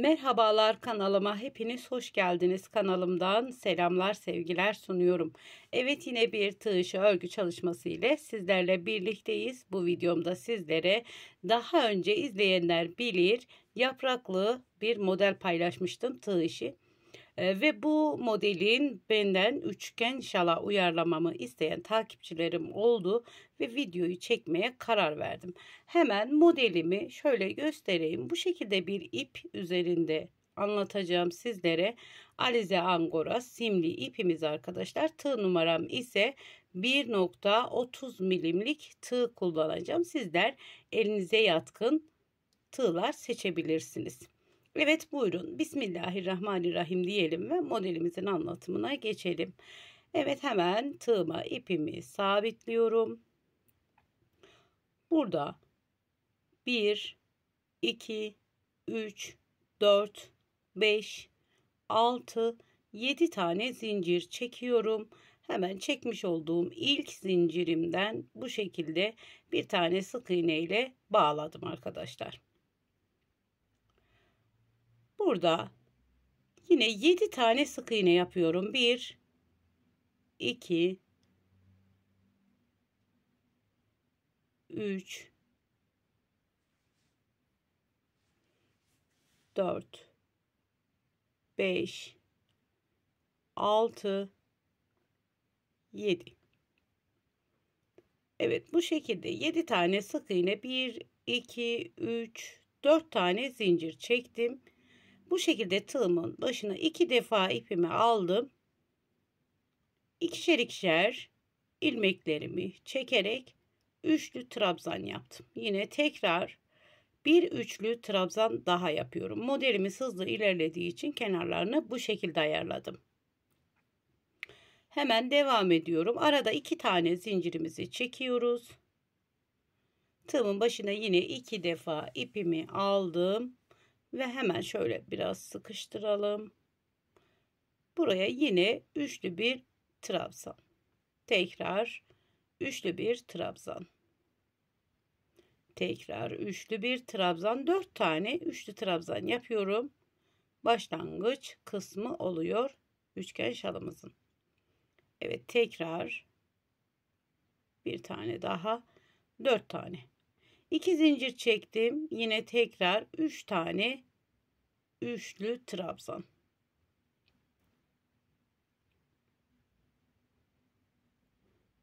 Merhabalar kanalıma hepiniz hoş geldiniz. Kanalımdan selamlar sevgiler sunuyorum. Evet yine bir tığ örgü çalışması ile sizlerle birlikteyiz. Bu videomda sizlere daha önce izleyenler bilir yapraklı bir model paylaşmıştım tığ ee, ve bu modelin benden üçgen şala uyarlamamı isteyen takipçilerim oldu ve videoyu çekmeye karar verdim. Hemen modelimi şöyle göstereyim. Bu şekilde bir ip üzerinde anlatacağım sizlere. Alize Angora simli ipimiz arkadaşlar. Tığ numaram ise 1.30 milimlik tığ kullanacağım. Sizler elinize yatkın tığlar seçebilirsiniz. Evet buyurun Bismillahirrahmanirrahim diyelim ve modelimizin anlatımına geçelim. Evet hemen tığıma ipimi sabitliyorum. Burada 1, 2, 3, 4, 5, 6, 7 tane zincir çekiyorum. Hemen çekmiş olduğum ilk zincirimden bu şekilde bir tane sık iğne ile bağladım arkadaşlar. Burada yine 7 tane sık iğne yapıyorum. 1 2 3 4 5 6 7 Evet bu şekilde 7 tane sık iğne 1 2 3 4 tane zincir çektim. Bu şekilde tığımın başına iki defa ipimi aldım. İkişer ikişer ilmeklerimi çekerek üçlü trabzan yaptım. Yine tekrar bir üçlü trabzan daha yapıyorum. Modelimiz hızlı ilerlediği için kenarlarını bu şekilde ayarladım. Hemen devam ediyorum. Arada iki tane zincirimizi çekiyoruz. Tığımın başına yine iki defa ipimi aldım ve hemen şöyle biraz sıkıştıralım. Buraya yine üçlü bir trabzan. Tekrar üçlü bir trabzan. Tekrar üçlü bir trabzan. Dört tane üçlü trabzan yapıyorum. Başlangıç kısmı oluyor üçgen şalımızın. Evet tekrar bir tane daha dört tane. 2 zincir çektim. Yine tekrar 3 tane üçlü trabzan.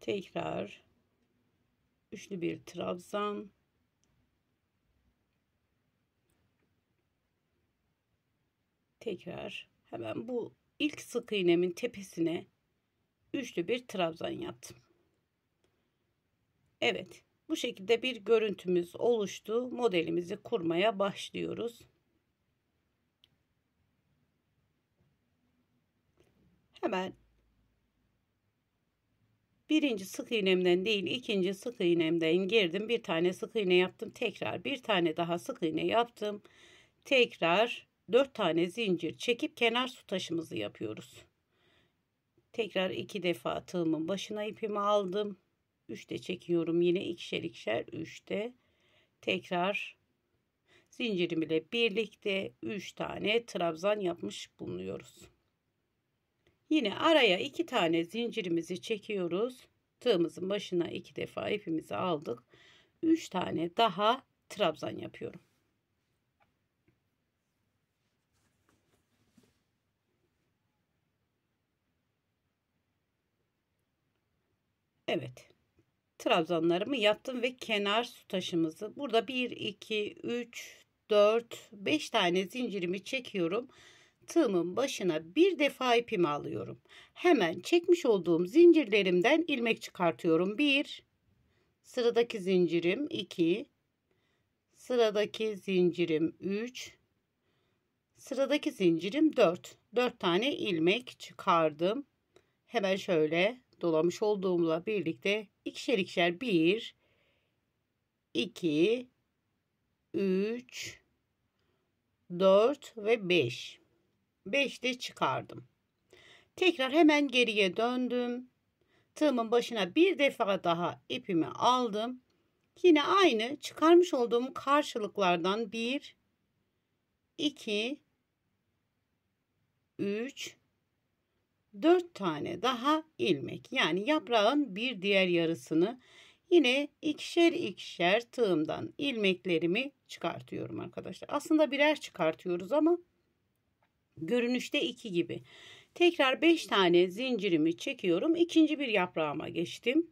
Tekrar üçlü bir trabzan. Tekrar hemen bu ilk sık iğnemin tepesine üçlü bir trabzan yaptım. Evet. Bu şekilde bir görüntümüz oluştu. Modelimizi kurmaya başlıyoruz. Hemen birinci sık iğnemden değil ikinci sık iğnemden girdim. Bir tane sık iğne yaptım. Tekrar bir tane daha sık iğne yaptım. Tekrar 4 tane zincir çekip kenar su taşımızı yapıyoruz. Tekrar iki defa tığımın başına ipimi aldım. 3'te çekiyorum yine ikişer ikişer 3'te tekrar zincirim ile birlikte 3 tane trabzan yapmış bulunuyoruz. Yine araya 2 tane zincirimizi çekiyoruz. Tığımızın başına 2 defa ipimizi aldık. 3 tane daha trabzan yapıyorum. Evet trabzanlarımı yaptım ve kenar su taşımızı burada 1 2 3 4 5 tane zincirimi çekiyorum tığımın başına bir defa ipimi alıyorum hemen çekmiş olduğum zincirlerimden ilmek çıkartıyorum 1 sıradaki zincirim 2 sıradaki zincirim 3 sıradaki zincirim 4 4 tane ilmek çıkardım hemen şöyle dolamış olduğumla birlikte ikişer ikişer 1 2 3 4 ve 5 5 de çıkardım. Tekrar hemen geriye döndüm. Tığımın başına bir defa daha ipimi aldım. Yine aynı çıkarmış olduğum karşılıklardan 1 2 3 4 tane daha ilmek yani yaprağın bir diğer yarısını yine ikişer ikişer tığımdan ilmeklerimi çıkartıyorum arkadaşlar. Aslında birer çıkartıyoruz ama görünüşte iki gibi. Tekrar 5 tane zincirimi çekiyorum. İkinci bir yaprağıma geçtim.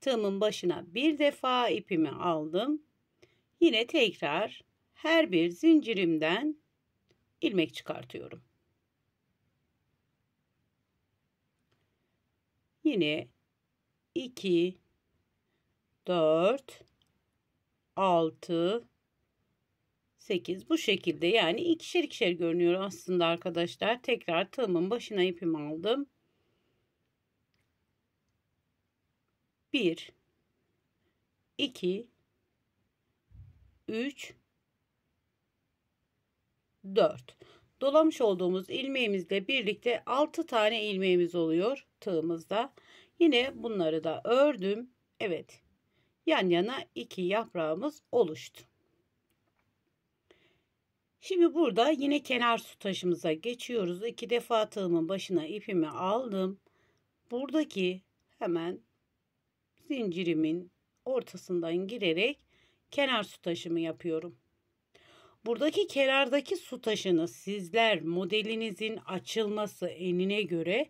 Tığımın başına bir defa ipimi aldım. Yine tekrar her bir zincirimden ilmek çıkartıyorum. Yine 2, 4, 6, 8 bu şekilde yani ikişer ikişer görünüyor aslında arkadaşlar. Tekrar tığımın başına ipimi aldım. 1 2 3 4 dolamış olduğumuz ilmeğimizle birlikte 6 tane ilmeğimiz oluyor yaptığımızda yine bunları da ördüm. Evet yan yana iki yaprağımız oluştu. Şimdi burada yine kenar sütaşımıza geçiyoruz. İki defa tığımın başına ipimi aldım. Buradaki hemen zincirimin ortasından girerek kenar sütaşımı yapıyorum. Buradaki kenardaki su taşını sizler modelinizin açılması enine göre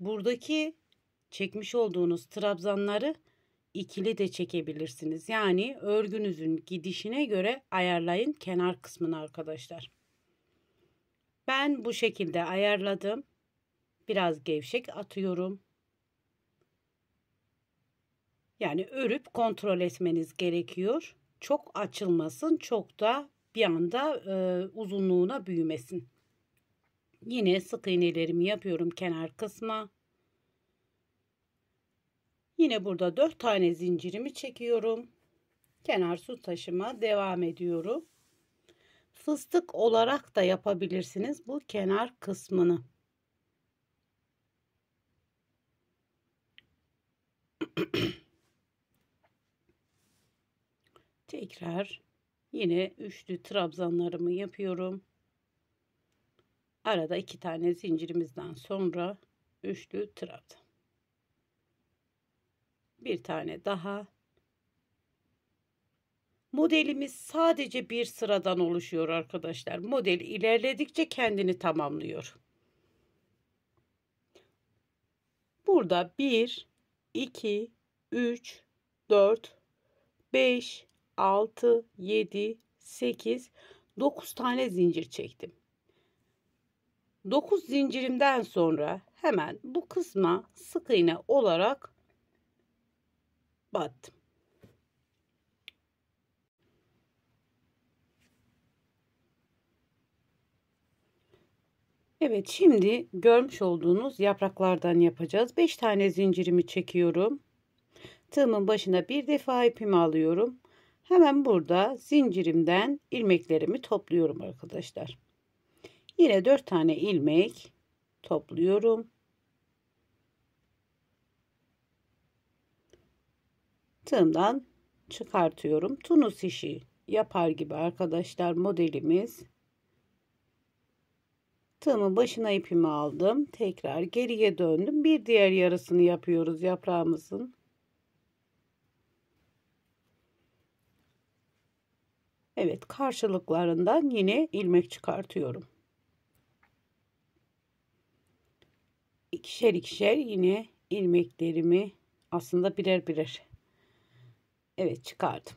buradaki çekmiş olduğunuz trabzanları ikili de çekebilirsiniz. Yani örgünüzün gidişine göre ayarlayın kenar kısmını arkadaşlar. Ben bu şekilde ayarladım. Biraz gevşek atıyorum. Yani örüp kontrol etmeniz gerekiyor. Çok açılmasın, çok da bir anda e, uzunluğuna büyümesin. Yine sık iğnelerimi yapıyorum kenar kısma. Yine burada 4 tane zincirimi çekiyorum. Kenar su taşıma devam ediyorum. Fıstık olarak da yapabilirsiniz bu kenar kısmını. Tekrar yine üçlü trabzanlarımı yapıyorum. Arada iki tane zincirimizden sonra üçlü trabzan. Bir tane daha. Modelimiz sadece bir sıradan oluşuyor arkadaşlar. Model ilerledikçe kendini tamamlıyor. Burada 1, 2, 3, 4, 5, 6, 7, 8, 9 tane zincir çektim. 9 zincirimden sonra hemen bu kısma sık iğne olarak battım. Evet şimdi görmüş olduğunuz yapraklardan yapacağız. 5 tane zincirimi çekiyorum. Tığımın başına bir defa ipimi alıyorum. Hemen burada zincirimden ilmeklerimi topluyorum arkadaşlar. Yine 4 tane ilmek topluyorum. Tığımdan çıkartıyorum. Tunus işi yapar gibi arkadaşlar modelimiz. Tığımın başına ipimi aldım. Tekrar geriye döndüm. Bir diğer yarısını yapıyoruz yaprağımızın. Evet karşılıklarından yine ilmek çıkartıyorum. ikişer ikişer yine ilmeklerimi aslında birer birer evet çıkardım.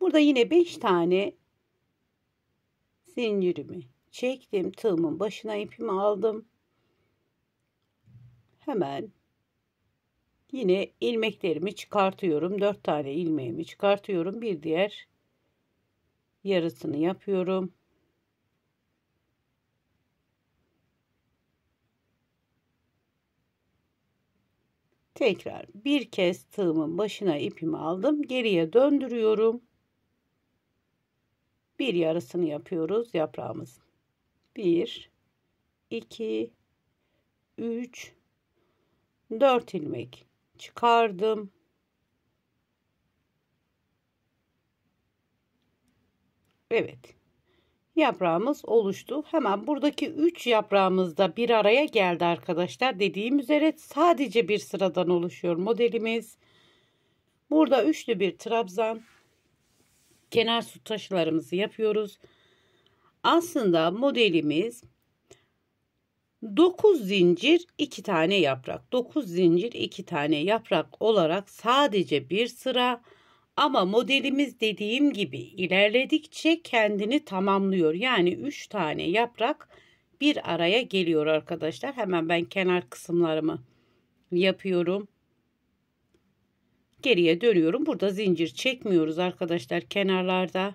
Burada yine 5 tane zincirimi çektim. Tığımın başına ipimi aldım. Hemen yine ilmeklerimi çıkartıyorum. 4 tane ilmeğimi çıkartıyorum. Bir diğer yarısını yapıyorum. Tekrar bir kez tığımın başına ipimi aldım. Geriye döndürüyorum. Bir yarısını yapıyoruz yaprağımızın. Bir, iki, üç, dört ilmek çıkardım. Evet yaprağımız oluştu. Hemen buradaki 3 yaprağımız da bir araya geldi arkadaşlar. Dediğim üzere sadece bir sıradan oluşuyor modelimiz. Burada üçlü bir trabzan kenar su taşlarımızı yapıyoruz. Aslında modelimiz 9 zincir 2 tane yaprak. 9 zincir 2 tane yaprak olarak sadece bir sıra ama modelimiz dediğim gibi ilerledikçe kendini tamamlıyor. Yani 3 tane yaprak bir araya geliyor arkadaşlar. Hemen ben kenar kısımlarımı yapıyorum. Geriye dönüyorum. Burada zincir çekmiyoruz arkadaşlar kenarlarda.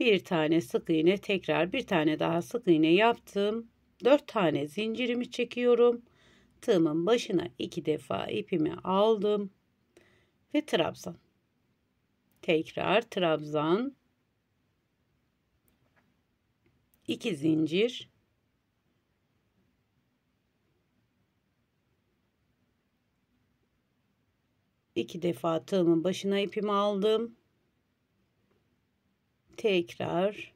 Bir tane sık iğne tekrar bir tane daha sık iğne yaptım. 4 tane zincirimi çekiyorum. Tığımın başına 2 defa ipimi aldım ve trabzan. Tekrar trabzan. iki zincir. iki defa tığımın başına ipimi aldım. Tekrar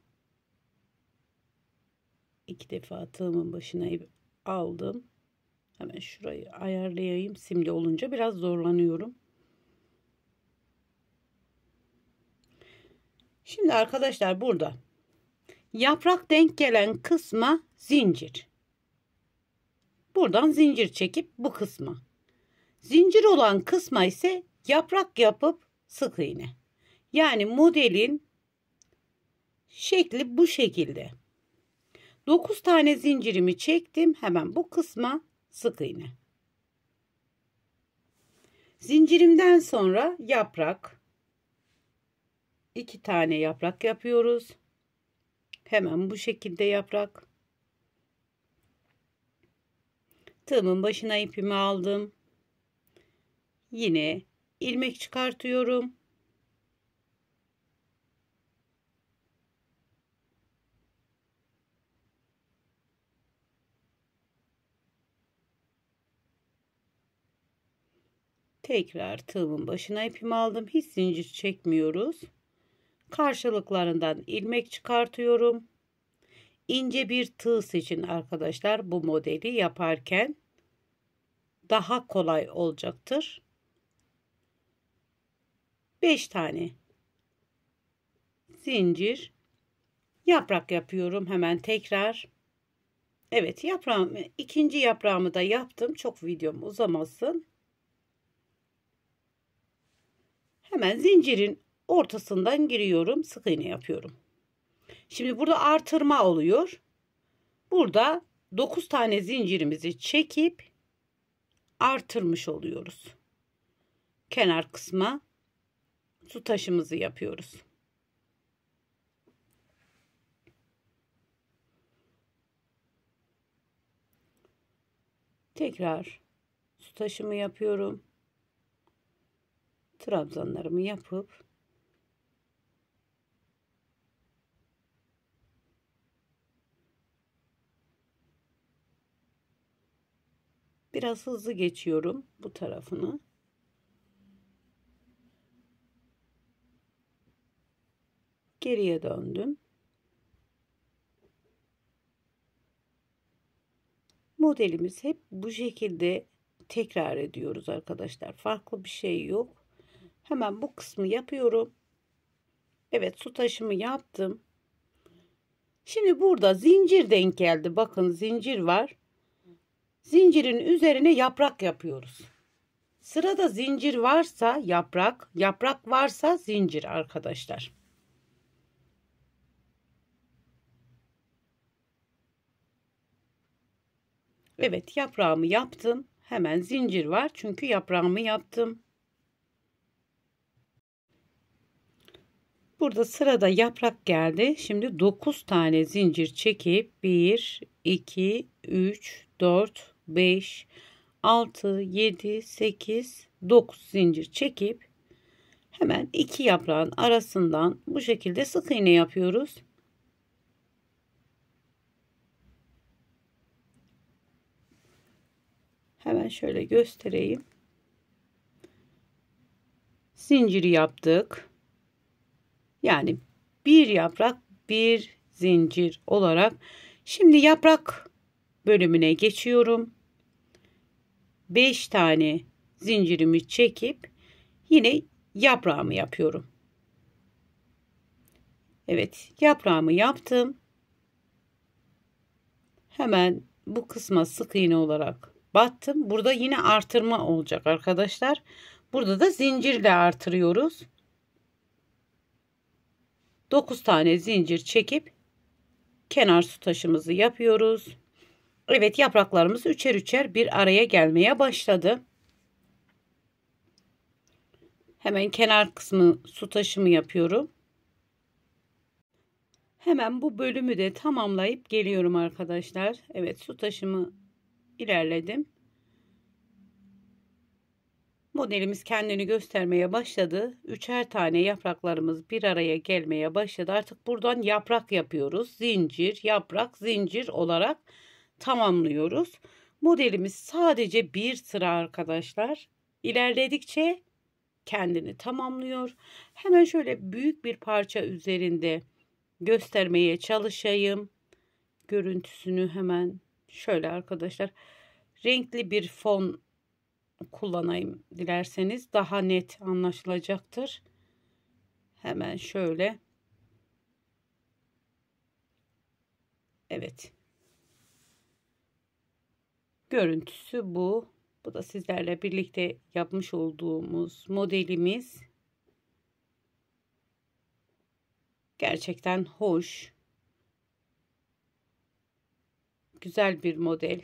iki defa tığımın başına ip aldım. Hemen şurayı ayarlayayım. Simli olunca biraz zorlanıyorum. Şimdi arkadaşlar burada yaprak denk gelen kısma zincir. Buradan zincir çekip bu kısma. Zincir olan kısma ise yaprak yapıp sık iğne. Yani modelin şekli bu şekilde. 9 tane zincirimi çektim. Hemen bu kısma sık iğne. Zincirimden sonra yaprak iki tane yaprak yapıyoruz. Hemen bu şekilde yaprak. Tığımın başına ipimi aldım. Yine ilmek çıkartıyorum. Tekrar tığımın başına ipimi aldım. Hiç zincir çekmiyoruz karşılıklarından ilmek çıkartıyorum. İnce bir tığ seçin arkadaşlar bu modeli yaparken daha kolay olacaktır. 5 tane zincir yaprak yapıyorum hemen tekrar. Evet yaprağımı ikinci yaprağımı da yaptım. Çok videom uzamasın. Hemen zincirin ortasından giriyorum. Sık iğne yapıyorum. Şimdi burada artırma oluyor. Burada 9 tane zincirimizi çekip artırmış oluyoruz. Kenar kısma su taşımızı yapıyoruz. Tekrar su taşımı yapıyorum. Trabzanlarımı yapıp Biraz hızlı geçiyorum bu tarafını. Geriye döndüm. Modelimiz hep bu şekilde tekrar ediyoruz arkadaşlar. Farklı bir şey yok. Hemen bu kısmı yapıyorum. Evet su taşımı yaptım. Şimdi burada zincir denk geldi. Bakın zincir var. Zincirin üzerine yaprak yapıyoruz. Sırada zincir varsa yaprak, yaprak varsa zincir arkadaşlar. Evet yaprağımı yaptım. Hemen zincir var çünkü yaprağımı yaptım. Burada sırada yaprak geldi. Şimdi 9 tane zincir çekip 1, 2, 3, 4, 5, 6, 7, 8, 9 zincir çekip hemen iki yaprağın arasından bu şekilde sık iğne yapıyoruz. Hemen şöyle göstereyim. Zinciri yaptık. Yani bir yaprak bir zincir olarak şimdi yaprak bölümüne geçiyorum. 5 tane zincirimi çekip yine yaprağımı yapıyorum. Evet yaprağımı yaptım. Hemen bu kısma sık iğne olarak battım. Burada yine artırma olacak arkadaşlar. Burada da zincirle artırıyoruz. 9 tane zincir çekip kenar su taşımızı yapıyoruz. Evet yapraklarımız üçer üçer bir araya gelmeye başladı. Hemen kenar kısmı su taşımı yapıyorum. Hemen bu bölümü de tamamlayıp geliyorum arkadaşlar. Evet su taşımı ilerledim. Modelimiz kendini göstermeye başladı. Üçer tane yapraklarımız bir araya gelmeye başladı. Artık buradan yaprak yapıyoruz. Zincir, yaprak, zincir olarak tamamlıyoruz. Modelimiz sadece bir sıra arkadaşlar. İlerledikçe kendini tamamlıyor. Hemen şöyle büyük bir parça üzerinde göstermeye çalışayım. Görüntüsünü hemen şöyle arkadaşlar renkli bir fon kullanayım dilerseniz daha net anlaşılacaktır. Hemen şöyle. Evet görüntüsü bu. Bu da sizlerle birlikte yapmış olduğumuz modelimiz. Gerçekten hoş. Güzel bir model.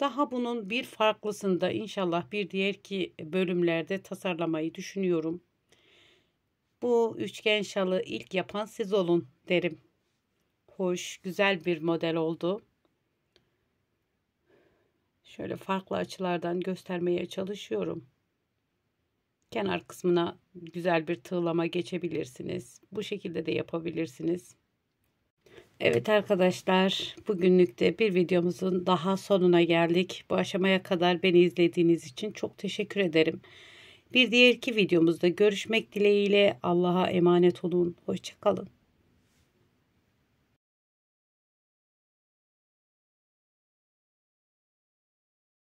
Daha bunun bir farklısında inşallah bir diğer ki bölümlerde tasarlamayı düşünüyorum. Bu üçgen şalı ilk yapan siz olun derim. Hoş, güzel bir model oldu. Şöyle farklı açılardan göstermeye çalışıyorum. Kenar kısmına güzel bir tığlama geçebilirsiniz. Bu şekilde de yapabilirsiniz. Evet arkadaşlar bugünlük de bir videomuzun daha sonuna geldik. Bu aşamaya kadar beni izlediğiniz için çok teşekkür ederim. Bir diğer iki videomuzda görüşmek dileğiyle Allah'a emanet olun. Hoşçakalın.